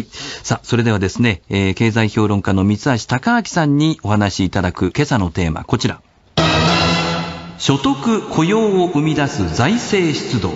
い。さあ、それではですね、えー、経済評論家の三橋貴明さんにお話しいただく今朝のテーマ、こちら。所得雇用を生み出す財政出動。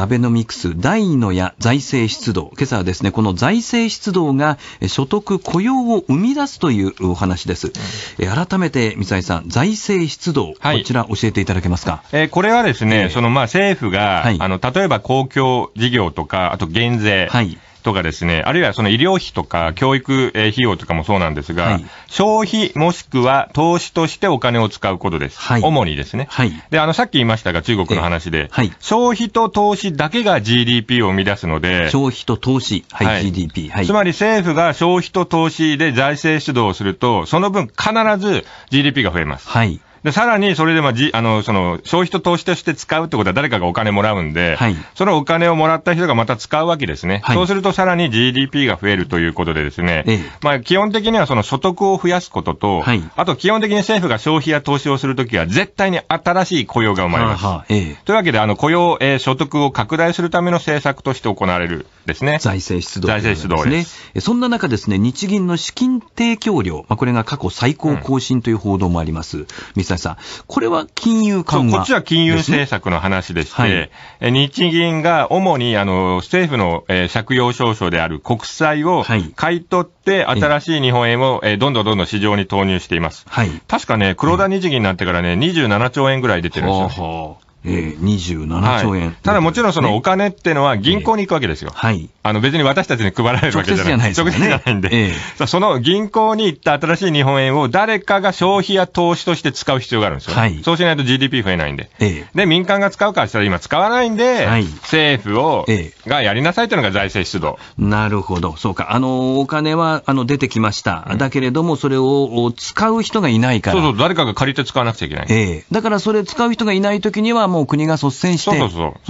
アベノミクス第2の矢財政出動。今朝はですね、この財政出動が所得雇用を生み出すというお話です。改めて、三井さん、財政出動、はい、こちら教えていただけますか。えー、これはですね、えー、そのまあ政府が、はい、あの、例えば公共事業とか、あと減税、はい、とかですね、あるいはその医療費とか教育費用とかもそうなんですが、はい、消費もしくは投資としてお金を使うことです。はい、主にですね。はい、で、あの、さっき言いましたが、中国の話で、はい、消費と投資だけが GDP を生み出すので、消費と投資、はい、はい、GDP、はい。つまり政府が消費と投資で財政主導をすると、その分必ず GDP が増えます。はい。で、さらにそれでまあじ、あの、その、消費と投資として使うってことは誰かがお金もらうんで、はい、そのお金をもらった人がまた使うわけですね。はい、そうするとさらに GDP が増えるということでですね、ええ、まあ基本的にはその所得を増やすことと、はい、あと基本的に政府が消費や投資をするときは絶対に新しい雇用が生まれます。はい、ええというわけで、あの、雇用、えー、所得を拡大するための政策として行われるですね。財政出動、財政出動です。そんな中ですね、日銀の資金提供量、まあ、これが過去最高更新という報道もあります。うんさん、これは金融緩和、こっちは金融政策の話でして、はい、日銀が主にあの政府の、えー、借用証書である国債を買い取って、はい、新しい日本円を、えー、どんどんどんどん市場に投入しています。はい、確かね、黒田日銀になってからね、27兆円ぐらい出てるんですよ、ほうほうえー、27兆円、はい、ただもちろんそのお金っていうのは銀行に行くわけですよ、えー、はい、あの別に私たちに配られるわけじゃない直接じゃないんで、えー、その銀行に行った新しい日本円を誰かが消費や投資として使う必要があるんですよ、はい、そうしないと GDP 増えないんで、えー、で民間が使うからしたら今使わないんで、はい、政府を、えー、がやりなさいというのが財政出動なるほど、そうか、あのお金はあの出てきました、うん、だけれども、それを使う人がいないから、そうそう、誰かが借りて使わなくちゃいけない。えー、だからそれ使う人がいないときには、もう国が率先し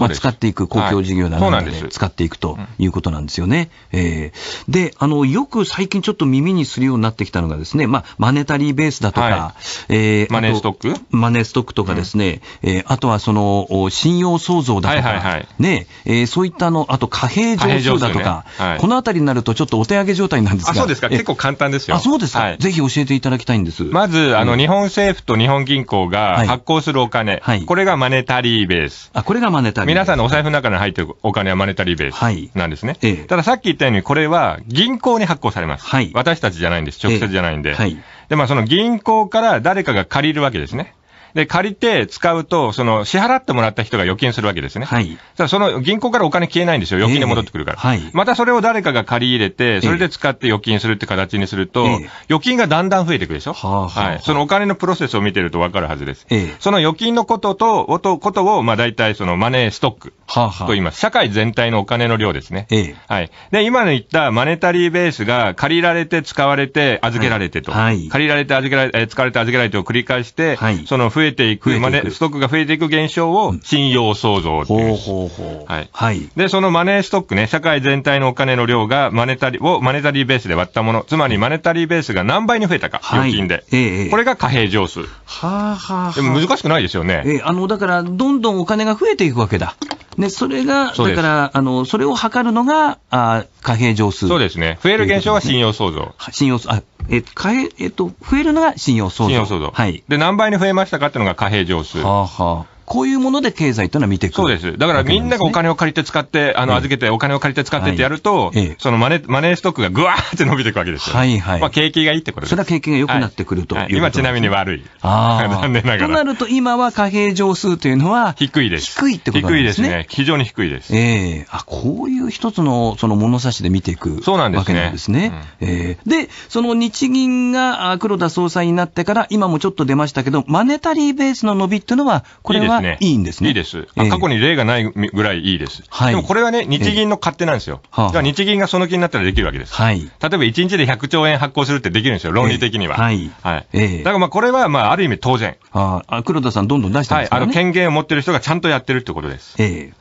て、使っていく、公共事業などで使っていくということなんですよね。えー、であの、よく最近ちょっと耳にするようになってきたのが、ですね、まあ、マネタリーベースだとか、はえマネーストックマネーストックとかですね、うん、えー、あとはその信用創造だとか、はいねえー、そういったの、あと貨幣上昇だとか、ねはい、このあたりになると、ちょっとお手上げ状態なんですが、そうですか、結構簡単ですよ。あそうですか、はい、ぜひ教えていただきたいんですまずあの、うん、日本政府と日本銀行が発行するお金、はい、これがマネタタリーベース。あ、これがマネタリーベース。皆さんのお財布の中に入ってるお金はマネタリーベースなんですね。はい、たださっき言ったように、これは銀行に発行されます。はい、私たちじゃないんです。直接じゃないんで。はい、で、まあその銀行から誰かが借りるわけですね。で、借りて使うと、その支払ってもらった人が預金するわけですね。はい。その銀行からお金消えないんですよ。預金で戻ってくるから。えー、はい。またそれを誰かが借り入れて、それで使って預金するって形にすると、えー、預金がだんだん増えていくでしょ。はあ、はあ、はい。そのお金のプロセスを見てるとわかるはずです。えー、その預金のことと、とことを、まあ大体そのマネーストックははと言います。社会全体のお金の量ですね。えー、はい。で、今の言ったマネタリーベースが借りられて使われて預けられてと。はい。借りられて預けられ、え使われて預けられてを繰り返して、はい。その増ええていく、マネ、ーストックが増えていく現象を信用創造っていう。ほうほうほう。はい。はい。で、そのマネーストックね、社会全体のお金の量がマネタリ、をマネタリーベースで割ったもの、つまりマネタリーベースが何倍に増えたか、はい、預金で。ええ。これが貨幣上数。はあはあ。でも難しくないですよね。ええ、あの、だから、どんどんお金が増えていくわけだ。ね、それが、だから、あの、それを測るのが、あ貨幣上数。そうですね。増える現象は信用創造。信用、あ、え変え、えっと、増えるのが信用創造。信用創造。はい。で、何倍に増えましたかっていうのが貨幣上数。はあはあ。こういうもので経済というのは見ていくそうです。だからみんながお金を借りて使って、あの、預けて、お金を借りて使ってってやると、はい、そのマネ、マネーストックがぐわーって伸びていくわけですよ。はいはい。まあ、景気がいいってことです。それは景気が良くなってくるという、はいはい、今ちなみに悪い。ああ。残念ながら。となると今は貨幣上数というのは、低いです。低いってことですね。低いですね。非常に低いです。ええあ、こういう一つの、その物差しで見ていく、ね、そうなんですね。わけなんですね。うん、ええで、その日銀が黒田総裁になってから、今もちょっと出ましたけど、マネタリーベースの伸びっていうのは、これは、いいんですね。いいです、過去に例がないぐらいいいです。はい、でもこれはね、日銀の勝手なんですよ。えー、だから日銀がその気になったらできるわけです。はい、例えば1日で100兆円発行するってできるんですよ、論理的には。はい。はい。えだからまあこれはまあある意味当然。ああ、黒田さんどんどん出してますね、はい。あの権限を持ってる人がちゃんとやってるってことです。ええ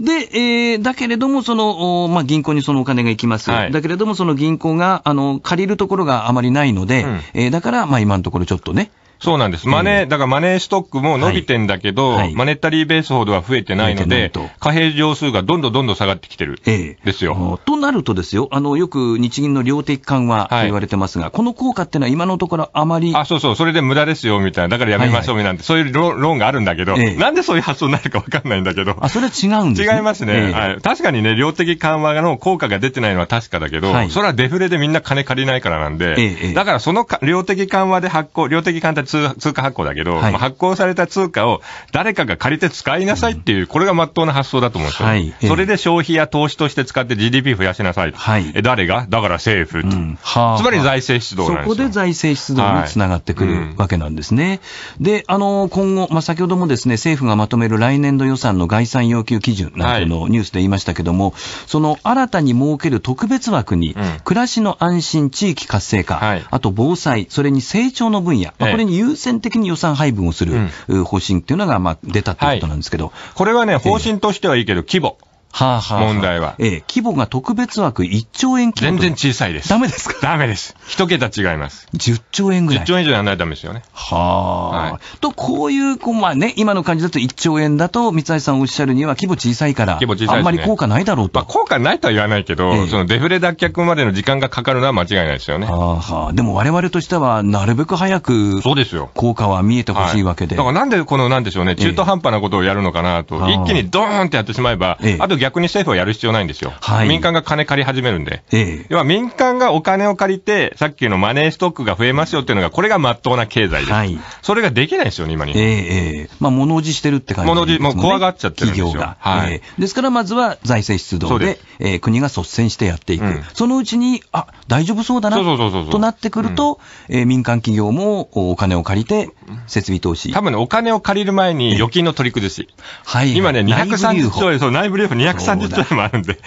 で、えー、だけれども、その、まあ、銀行にそのお金が行きます。はい、だけれども、その銀行が、あの、借りるところがあまりないので、うん、えー、だから、まあ、今のところちょっとね、そうなんです。マネー、だからマネーストックも伸びてんだけど、はいはい、マネタリーベースほどは増えてないので、貨幣上数がどんどんどんどん下がってきてる。ええ、ですよ。となるとですよ、あの、よく日銀の量的緩和と言われてますが、はい、この効果ってのは今のところあまり。あ、そうそう、それで無駄ですよ、みたいな。だからやめましょう、みたいな、はいはい。そういう論があるんだけど、ええ、なんでそういう発想になるかわかんないんだけど。あ、それは違うんです、ね、違いますね、え、はい。確かにね、量的緩和の効果が出てないのは確かだけど、それはデフレでみんな金借りないからなんで、ええ、だからその量的緩和で発行、量的緩和って通通貨発行だけど、はい、発行された通貨を誰かが借りて使いなさいっていう、うん、これがまっとうな発想だと思うんですよ、はいえー、それで消費や投資として使って GDP 増やしなさい、はい、え誰がだから政府、うん、はあ、つまり財政出動なんですよそこで財政出動につながってくるわけなんですね。で、あの今後、まあ、先ほどもですね政府がまとめる来年度予算の概算要求基準なんていうのをニュースで言いましたけども、その新たに設ける特別枠に、暮らしの安心、地域活性化、あと防災、それに成長の分野、まあ、これに優先的に予算配分をする方針っていうのがまあ出たということなんですけど、これはね、方針としてはいいけど、規模。はあはあ、問題は。ええ、規模が特別枠1兆円規模。全然小さいです。ダメですかダメです。一桁違います。10兆円ぐらい。10兆円以上やらないとダメですよね。はあ、はい。と、こういう、こうまあね、今の感じだと1兆円だと、三橋さんおっしゃるには規模小さいから、規模小さい、ね、あんまり効果ないだろうと。まあ、効果ないとは言わないけど、ええ、そのデフレ脱却までの時間がかかるのは間違いないですよね。はあはあ、でも我々としては、なるべく早く、そうですよ。効果は見えてほしいわけで。はい、だからなんでこの、なんでしょうね、中途半端なことをやるのかなと、え、一気にドーンってやってしまえば、あと逆に政府はやる必要ないんですよ。はい、民間が金借り始めるんで。ええ、要は民間がお金を借りて、さっきのマネーストックが増えますよっていうのが、これがまっとうな経済です。はい、それができないですよね、今に。ええええ、まあ、物おじしてるって感じですね。物おじ、もう怖がっちゃってるんですよ。企業が。はい、えですから、まずは財政出動で、でえー、国が率先してやっていく。うん、そのうちに、あ、大丈夫そうだな、となってくると、うん、えー、民間企業もお金を借りて、設備投資。多分ね、お金を借りる前に預金の取り崩し。はい、今ね、230兆円、そう、内部留保2 230兆円もあるんで、で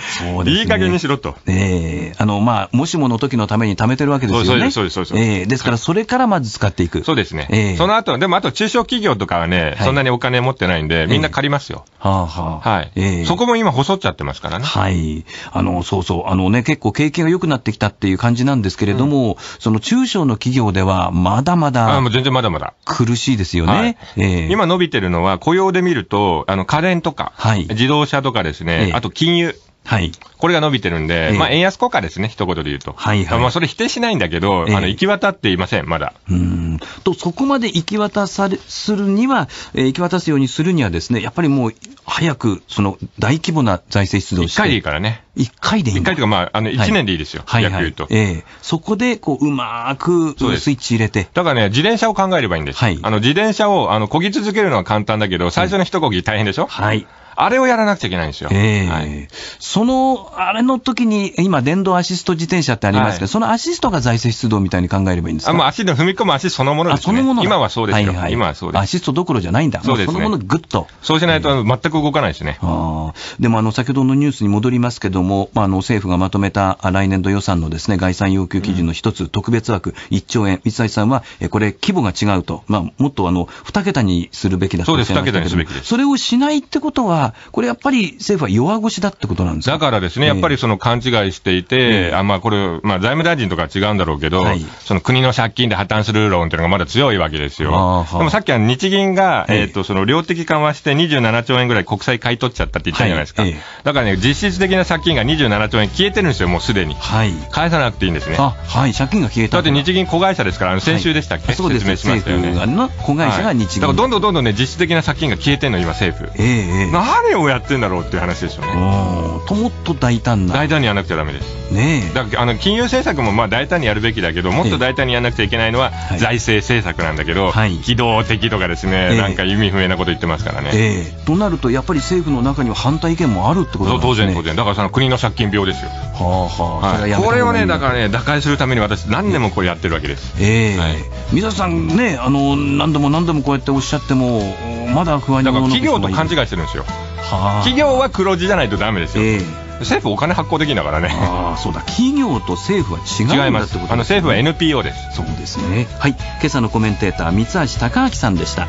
ね、いい加減にしろと。えー、あの、まあ、もしもの時のために貯めてるわけですよね。そうです、そうです、そうです。えー、ですから、それからまず使っていく。そうですね。えー、その後、でもあと中小企業とかはね、そんなにお金持ってないんで、みんな借りますよ。はあ、はあ、はい。えー、そこも今、細っちゃってますからね。はい。あの、そうそう、あのね、結構経験が良くなってきたっていう感じなんですけれども、うん、その中小の企業では、まだまだ、あもう全然まだまだ。苦しいですよね。はい、えー、今伸びてるのは、雇用で見ると、あの、家電とか、はい、自動車とかですね、ええ、あと金融。はい。これが伸びてるんで、ええ、まあ円安効果ですね、一言で言うと。はいはい。まあそれ否定しないんだけど、ええ、あの、行き渡っていません、まだ。うん。とそこまで行き渡されするには、えー、行き渡すようにするにはですね、やっぱりもう早くその大規模な財政出動して。1回でいいからね。1回でいい1回とか、まあ、あの1年でいいですよ、はい、言うと。はいはい、えー、そこでこううまくスイッチ入れて。だからね、自転車を考えればいいんです。はい、あの自転車をあの漕ぎ続けるのは簡単だけど、最初の一漕ぎ大変でしょ、はい、あれをやらなくちゃいけないんですよ。えー、はい、その、あれの時に、今、電動アシスト自転車ってありますけど、はい、そのアシストが財政出動みたいに考えればいいんですかあもう足で踏み込む足そのものですね。今はそうですよ、はいはい、今はそうです。アシストどころじゃないんだ。そうです、ね、そのものぐっと。そうしないと全く動かないですね。でもあの、先ほどのニュースに戻りますけども、まあ、あの、政府がまとめた来年度予算のですね、概算要求基準の一つ、うん、特別枠1兆円。三橋さんは、えこれ、規模が違うと。まあ、もっとあの、二桁にするべきだとそうです、二桁にすべきです。それをしないってことは、これやっぱり政府は弱腰だってことなんですかだからですね、やっぱりその勘違いしていて、えー、あまあ、これ、まあ、財務大臣とか違うんだろうけど、はい、その国の借金で破綻する論ってていうのがまだ強いわけですよ。でもさっきは日銀が、えっ、ー、と、その量的緩和して27兆円ぐらい国債買い取っちゃったって言ったじゃないですか。はい、だからね、実質的な借金が27兆円消えてるんですよ、もうすでに。はい、返さなくていいんですね。はい、借金が消えた。だって日銀子会社ですから、先週でしたっけ、はい、そうです説明しましたよね。子会社が日銀、だからどんどんどんどんね、実質的な借金が消えてるの、今、政府。えー、何をやってんだろうっていう話ですよね。ともっと大胆な。大胆にやらなくちゃだめです。ねだあの金融政策もまあ大胆にやるべきだけど、もっと大胆にやらなくちゃいけないのは、財政。政策なんだけど、はい、機動的とかですね、えー、なんか意味不明なこと言ってますからね。えー、となると、やっぱり政府の中には反対意見もあるってことですね。当然、当然、だからその国の借金病ですよ。はあはあ、はい、これはね、だからね、打開するために私、何年もこれやってるわけです。えー、はい、水さんね、あの何度も何度もこうやっておっしゃっても、まだ不安にだから企業と勘違いしてるんですよ。はあ、企業は黒字じゃないとだめですよ、えー、政府お金発行できんだからねああそうだ企業と政府は違うんだってこと、ね、あの政府は NPO ですそうですねはい今朝のコメンテーター三橋貴明さんでした